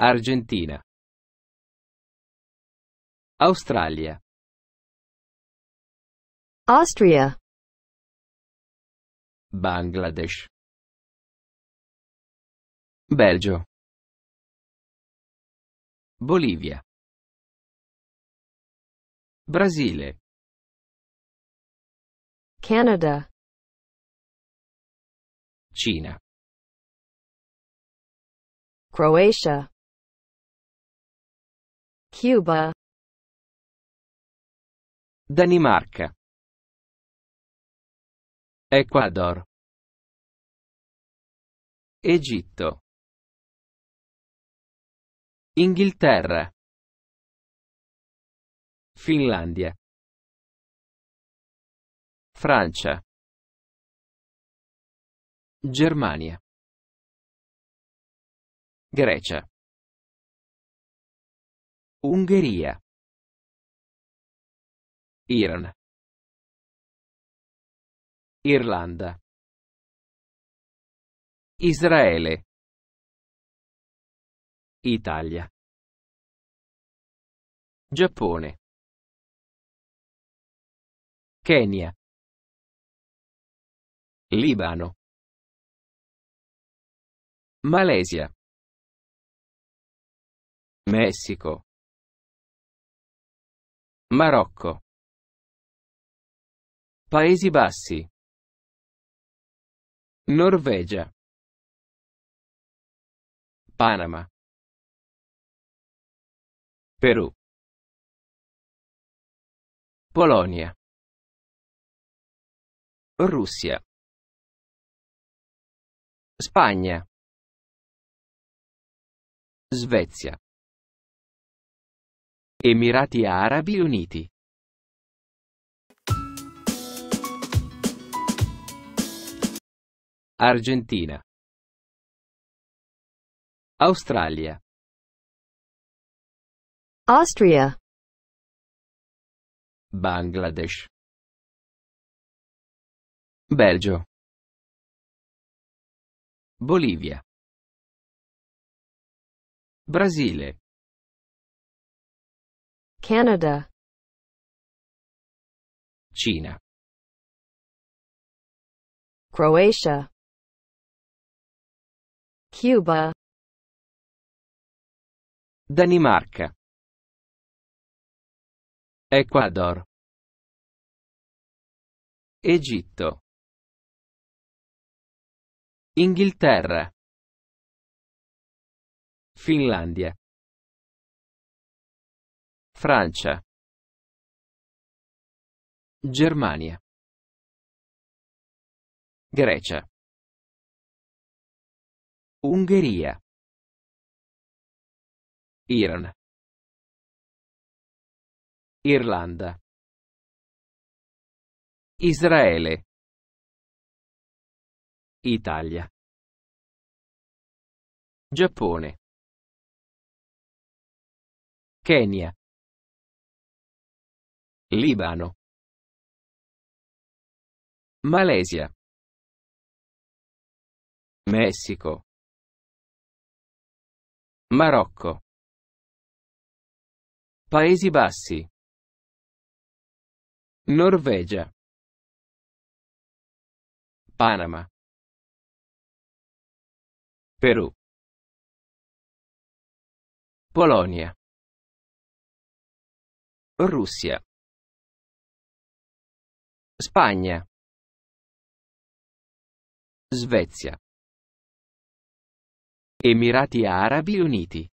Argentina Australia Austria Bangladesh Belgio Bolivia Brasile Canada Cina Croatia Cuba Danimarca Ecuador Egitto Inghilterra Finlandia Francia Germania Grecia Ungheria. Iran. Irlanda. Israele. Italia. Giappone. Kenya. Libano. Malesia. Messico. Marocco Paesi Bassi Norvegia Panama Perù Polonia Russia Spagna Svezia Emirati Arabi Uniti Argentina Australia Austria Bangladesh Belgio Bolivia Brasile Canada Cina Croatia Cuba Danimarca Ecuador Egitto Inghilterra Finlandia Francia Germania Grecia Ungheria Iran Irlanda Israele Italia Giappone Kenya Libano Malesia Messico Marocco Paesi Bassi Norvegia Panama Perù Polonia Russia spagna Svezia Emirati Arabi Uniti